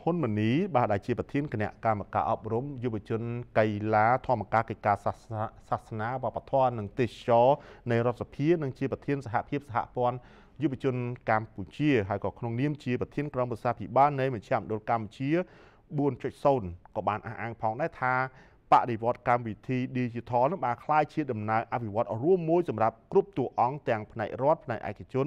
ហ៊ុនម៉ាណីបាទដែលជាប្រធានគណៈកម្មការអប់រំយុវជនកីឡាធម្មការកិច្ចការសាសនាសាសនាវប្បធម៌និងទេសចរនៃរដ្ឋសភានិងជាប្រធានសហភាពសហព័ន្ធយុវជនកម្ពុជាហើយក៏ក្នុងនាមជាប្រធានក្រុមប្រឹក្សាភិបាលនៃមជ្ឈមណ្ឌលកម្ពុជា4.0ក៏បានអះអាងផងដែរថាបដិវត្តកម្មវិធី Digital នឹងបានក្លាយជាដំណើរអភិវឌ្ឍរួមមួយសម្រាប់គ្រប់តួអង្គទាំងផ្នែករដ្ឋផ្នែកឯកជន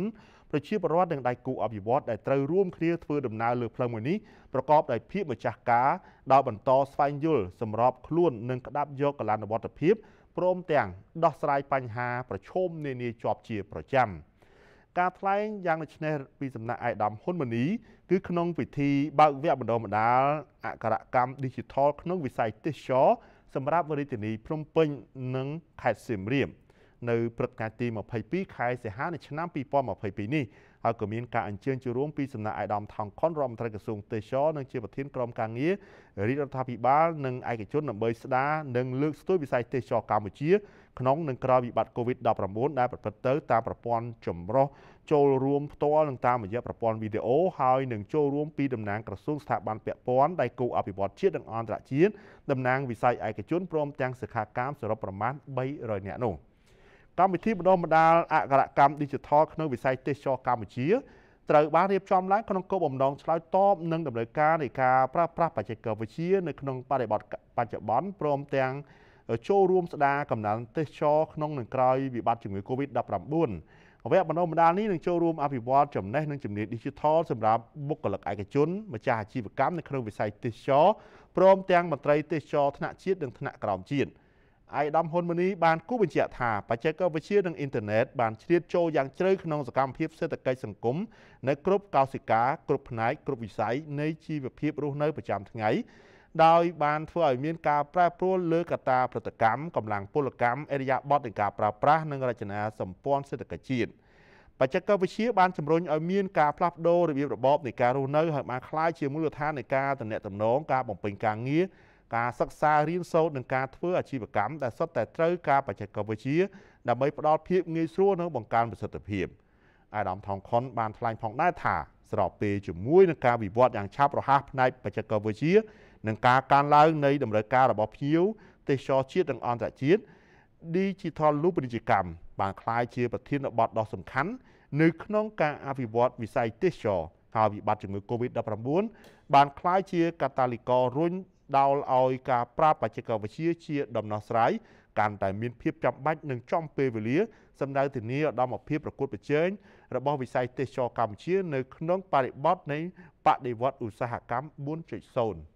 ប្រជាពលរដ្ឋនិងដៃគូអភិវឌ្ឍដែលត្រូវរួមគ្នាធ្វើដំណើរលើផ្លូវមួយនេះប្រកបដោយភាពម្ចាស់ការដោយបន្តស្វែងយល់សម្របខ្លួននិងក្តាប់យកកលានុវត្តភាពព្រមទាំងដោះស្រាយបញ្ហាប្រឈមនានាជាប់ជាប្រចាំ។ការថ្លែងយ៉ាងដូចនេះពីសំណាក់អាយដាមហ៊ុនម៉ាណីគឺក្នុងពិធីបើកវគ្គបណ្ដុះបណ្ដាលអក្សរកម្ម Digital ក្នុងវិស័យទេសចរសម្រាប់រាជធានីភ្នំពេញនិងខេត្តសៀមរាប។នៅព្រឹត្តិការណ៍ទី22ខែសីហានៃឆ្នាំ2022នេះហើយក៏មានការអញ្ជើញចូលរួមពីសំណាក់អាយដាមថងខុនរដ្ឋមន្ត្រីក្រសួងទេសចរនិងជាប្រធានក្រុមការងាររាជរដ្ឋាភិបាល និងឯកជនដើម្បីស្ដារនិងលើកស្ទួយវិស័យទេសចរកម្ពុជា ក្នុងនិងក្រោយវិបត្តិ COVID-19 ដែលប្រព្រឹត្តទៅតាមប្រព័ន្ធចម្រោះចូលរួមផ្ទាល់និងតាមរយៈប្រព័ន្ធវីដេអូហើយនឹងចូលរួមពីតំណាងក្រសួងស្ថាប័នពាក់ព័ន្ធដៃគូអភិវឌ្ឍជាតិនិងអន្តរជាតិតំណាងវិស័យឯកជនព្រមទាំងសិក្ខាកាមសរុបប្រមាណ300នាក់នោះ។កម្មវិធីបណ្ដុះបណ្ដាលអក្ខរកម្ម Digital ក្នុងវិស័យទេសចរកម្ពុជាត្រូវបានរៀបចំឡើងក្នុងគោលបំណងឆ្លើយតបនឹងដំណើរការនៃការប្រើប្រាស់បច្ចេកវិទ្យានៅក្នុងបរិបទបច្ចុប្បន្នព្រមទាំងចូលរួមស្ដារកំណើនទេសចរក្នុងនិងក្រោយវិបត្តិជំងឺ Covid-19 វគ្គបណ្ដុះបណ្ដាលនេះនឹងចូលរួមអភិវឌ្ឍចំណេះនិងជំនាញ Digital សម្រាប់បុគ្គលិកឯកជនម្ចាស់អាជីវកម្មនៅក្នុងវិស័យទេសចរព្រមទាំងមន្ត្រីទេសចរថ្នាក់ជាតិនិងថ្នាក់ក្រោមជាតិ។ឯកឧត្តមហ៊ុនម៉ាណីបានគូបញ្ជាក់ថាបច្ចេកវិទ្យានិងអ៊ីនធឺណិតបានជ្រៀតចូលយ៉ាងជ្រៅក្នុងសកម្មភាពសេដ្ឋកិច្ចសង្គមនៅគ្រប់កោសិកាគ្រប់ផ្នែកគ្រប់វិស័យនៃជីវភាព រស់នៅប្រចាំថ្ងៃ ដោយ បានធ្វើឲ្យមានការប្រែប្រួលលើកត្តាប្រតិកម្មកម្លាំងពលកម្មអេរយាប័តនៃការប្រើប្រាស់និងរចនាសម្ព័ន្ធសេដ្ឋកិច្ចជាតិបច្ចេកវិទ្យាបានជំរុញឲ្យមានការផ្លាស់ប្តូររបៀបរបបនៃការរស់នៅឲ្យបានคล้ายជាមូលដ្ឋាននៃការតំណែងការបំពេញការងារការសិក្សារៀនសូត្រនិងការធ្វើអាជីវកម្មដែលសុទ្ធតែត្រូវការបច្ចេកវិទ្យាដើម្បីផ្ដល់ភាពងាយស្រួលនិងបង្កើនប្រសិទ្ធភាពអាដាមថងខុនបានថ្លែងផងដែរថា ស្របពេលជាមួយនឹងការវិវត្តយ៉ាងឆាប់រហ័សផ្នែកបច្ចេកវិទ្យានិងការកើនឡើងនៃ តម្រូវការរបស់ភ្ញៀវទេសចរជាតិនិងអន្តរជាតិ Digital លុបនីយកម្មបានក្លាយជា ប្រធានបទដ៏សំខាន់នៅក្នុងការអភិវឌ្ឍវិស័យទេសចរហើយវិបត្តិជំងឺ Covid-19 បានក្លាយជាកាតាលីកររុញដោលឲ្យការប្រើបច្ចេកវិទ្យាជាដំណោះស្រាយកាន់តែមានភាពចាំបាច់និងចំពេលវេលាសម្ដៅធានាឧត្តមភាពប្រកួតប្រជែងរបស់វិស័យទេសចរកម្ពុជានៅក្នុងបរិបទនៃបដិវត្តឧស្សាហកម្ម4.0